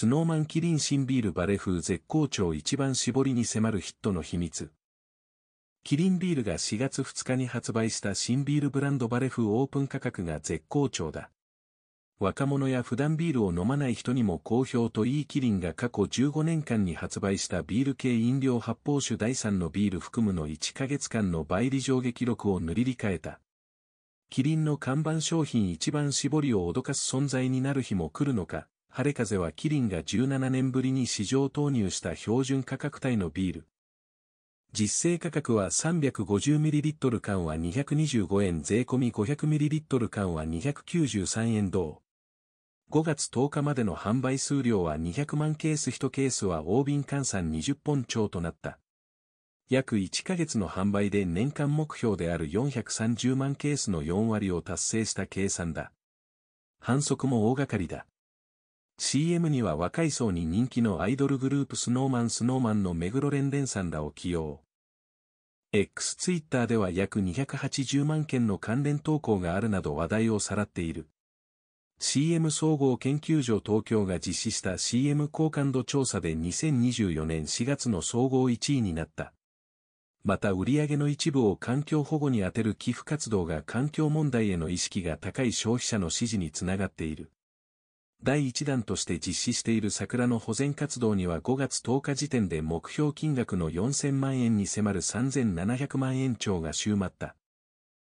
スノーマンキリン新ビールバレ風絶好調一番絞りに迫るヒットの秘密。キリンビールが4月2日に発売した新ビールブランドバレフオープン価格が絶好調だ。若者や普段ビールを飲まない人にも好評といいキリンが過去15年間に発売したビール系飲料発泡酒第3のビール含むの1ヶ月間の倍利上下記録を塗り替えた。キリンの看板商品一番絞りを脅かす存在になる日も来るのか、晴れ風はキリンが17年ぶりに市場投入した標準価格帯のビール。実勢価格は 350ml 缶は225円税込み 500ml 缶は293円同。5月10日までの販売数量は200万ケース1ケースは大瓶換算20本超となった。約1ヶ月の販売で年間目標である430万ケースの4割を達成した計算だ。反則も大掛かりだ。CM には若い層に人気のアイドルグループスノーマンスノーマンの目黒連連さんらを起用。X ツイッターでは約280万件の関連投稿があるなど話題をさらっている。CM 総合研究所東京が実施した CM 好感度調査で2024年4月の総合1位になった。また売上の一部を環境保護に充てる寄付活動が環境問題への意識が高い消費者の支持につながっている。第1弾として実施している桜の保全活動には5月10日時点で目標金額の4000万円に迫る3700万円超が集まった。